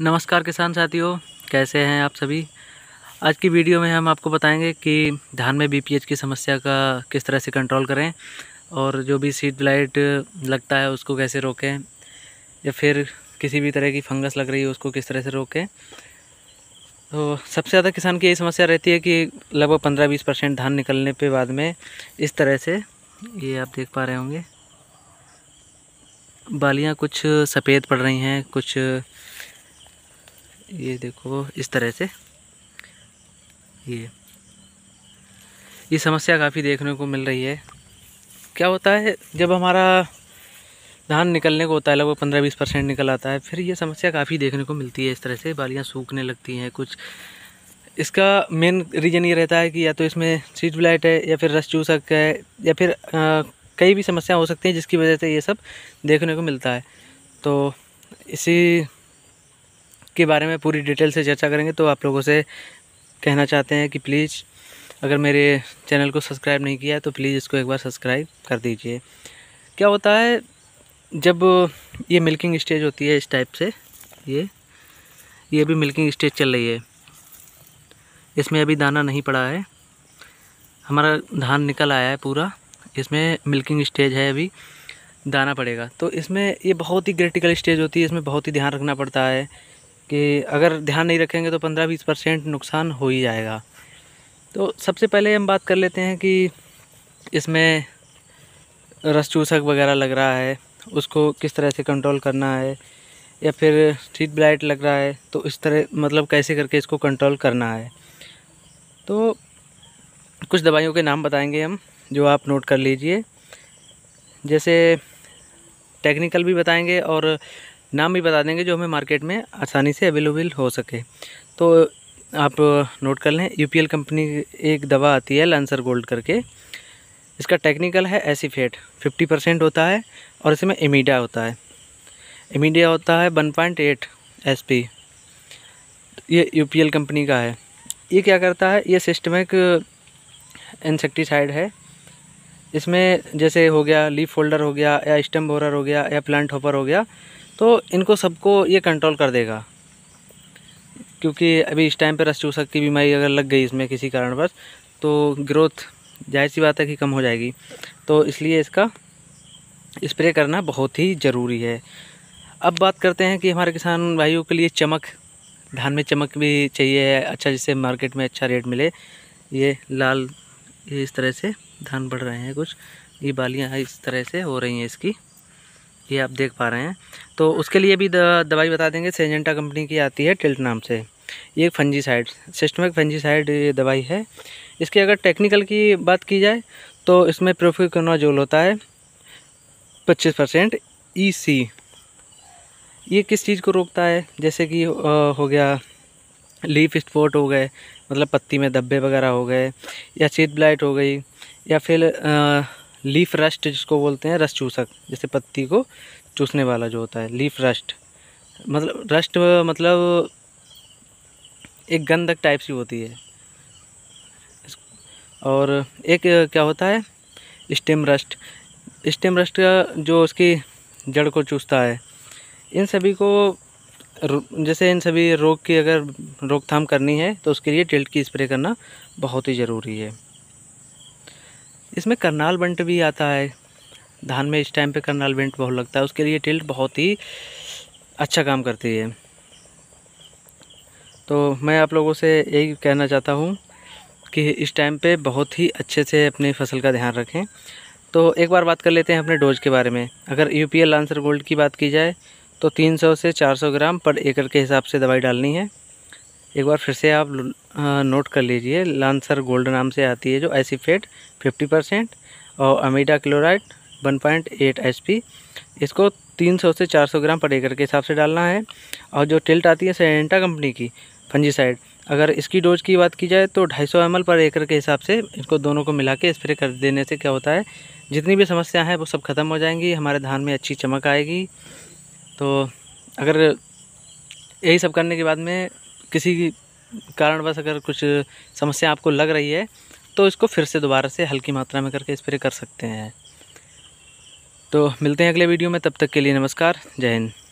नमस्कार किसान साथियों कैसे हैं आप सभी आज की वीडियो में हम आपको बताएंगे कि धान में बीपीएच की समस्या का किस तरह से कंट्रोल करें और जो भी सीड ब्लाइट लगता है उसको कैसे रोकें या फिर किसी भी तरह की फंगस लग रही है उसको किस तरह से रोकें तो सबसे ज़्यादा किसान की यही समस्या रहती है कि लगभग पंद्रह बीस परसेंट धान निकलने पर बाद में इस तरह से ये आप देख पा रहे होंगे बालियाँ कुछ सफ़ेद पड़ रही हैं कुछ ये देखो इस तरह से ये ये समस्या काफ़ी देखने को मिल रही है क्या होता है जब हमारा धान निकलने को होता है लगभग पंद्रह बीस परसेंट निकल आता है फिर ये समस्या काफ़ी देखने को मिलती है इस तरह से बालियाँ सूखने लगती हैं कुछ इसका मेन रीज़न ये रहता है कि या तो इसमें सीट ब्लाइट है या फिर रस चूसक है या फिर आ, कई भी समस्या हो सकती हैं जिसकी वजह से ये सब देखने को मिलता है तो इसी के बारे में पूरी डिटेल से चर्चा करेंगे तो आप लोगों से कहना चाहते हैं कि प्लीज़ अगर मेरे चैनल को सब्सक्राइब नहीं किया है तो प्लीज़ इसको एक बार सब्सक्राइब कर दीजिए क्या होता है जब ये मिल्किंग स्टेज होती है इस टाइप से ये ये भी मिल्किंग स्टेज चल रही है इसमें अभी दाना नहीं पड़ा है हमारा धान निकल आया है पूरा इसमें मिल्किंग स्टेज है अभी दाना पड़ेगा तो इसमें ये बहुत ही क्रिटिकल स्टेज होती है इसमें बहुत ही ध्यान रखना पड़ता है कि अगर ध्यान नहीं रखेंगे तो पंद्रह बीस परसेंट नुकसान हो ही जाएगा तो सबसे पहले हम बात कर लेते हैं कि इसमें रस चूसक वगैरह लग रहा है उसको किस तरह से कंट्रोल करना है या फिर स्ट्रीट ब्लाइट लग रहा है तो इस तरह मतलब कैसे करके इसको कंट्रोल करना है तो कुछ दवाइयों के नाम बताएंगे हम जो आप नोट कर लीजिए जैसे टेक्निकल भी बताएंगे और नाम भी बता देंगे जो हमें मार्केट में आसानी से अवेलेबल हो सके तो आप नोट कर लें यू कंपनी एक दवा आती है लंसर गोल्ड करके इसका टेक्निकल है एसीफेट 50 परसेंट होता है और इसमें इमीडिया होता है इमीडिया होता है 1.8 पॉइंट ये यू कंपनी का है ये क्या करता है ये सिस्टमिक इंसेक्टिसाइड है इसमें जैसे हो गया लीफ फोल्डर हो गया या स्टम्प बोरर हो गया या प्लांट होपर हो गया तो इनको सबको ये कंट्रोल कर देगा क्योंकि अभी इस टाइम पर रस चूसक की बीमारी अगर लग गई इसमें किसी कारणवश तो ग्रोथ जाहिर सी बात है कि कम हो जाएगी तो इसलिए इसका स्प्रे करना बहुत ही ज़रूरी है अब बात करते हैं कि हमारे किसान भाइयों के लिए चमक धान में चमक भी चाहिए अच्छा जिससे मार्केट में अच्छा रेट मिले ये लाल ये इस तरह से धान बढ़ रहे हैं कुछ ये बालियाँ इस तरह से हो रही हैं इसकी ये आप देख पा रहे हैं तो उसके लिए भी दवाई बता देंगे सेजेंटा कंपनी की आती है टिल्ट नाम से ये फंजीसाइड सिस्टमिक फंजीसाइड ये दवाई है इसके अगर टेक्निकल की बात की जाए तो इसमें प्रोफिकोनाजोल होता है पच्चीस परसेंट ई e सी ये किस चीज़ को रोकता है जैसे कि हो गया लीफ स्पॉट हो गए मतलब पत्ती में धब्बे वगैरह हो गए या चीत ब्लाइट हो गई या फिर आ, लीफ रस्ट जिसको बोलते हैं रस चूसक जैसे पत्ती को चूसने वाला जो होता है लीफ रस्ट मतलब रस्ट मतलब एक गंदक टाइप सी होती है और एक क्या होता है स्टेम रस्ट स्टेम रस्ट का जो उसकी जड़ को चूसता है इन सभी को जैसे इन सभी रोग की अगर रोकथाम करनी है तो उसके लिए टिल्ट की स्प्रे करना बहुत ही ज़रूरी है इसमें करनाल बंट भी आता है धान में इस टाइम पे करनाल बंट बहुत लगता है उसके लिए टिल्ट बहुत ही अच्छा काम करती है तो मैं आप लोगों से यही कहना चाहता हूँ कि इस टाइम पे बहुत ही अच्छे से अपनी फसल का ध्यान रखें तो एक बार बात कर लेते हैं अपने डोज के बारे में अगर U P L answer gold की बात की जाए तो 300 से 400 ग्राम पर एकड़ के हिसाब से दवाई डालनी है एक बार फिर से आप नोट कर लीजिए लांसर गोल्ड नाम से आती है जो एसीफेट 50 परसेंट और अमीडा क्लोराइड 1.8 पॉइंट इसको 300 से 400 ग्राम पर एकड़ के हिसाब से डालना है और जो टिल्ट आती है सेंटा कंपनी की फंजीसाइड अगर इसकी डोज की बात की जाए तो 250 सौ पर एकड़ के हिसाब से इसको दोनों को मिला के स्प्रे कर देने से क्या होता है जितनी भी समस्या है वो सब ख़त्म हो जाएंगी हमारे धान में अच्छी चमक आएगी तो अगर यही सब करने के बाद में किसी कारणवश अगर कुछ समस्या आपको लग रही है तो इसको फिर से दोबारा से हल्की मात्रा में करके स्प्रे कर सकते हैं तो मिलते हैं अगले वीडियो में तब तक के लिए नमस्कार जय हिंद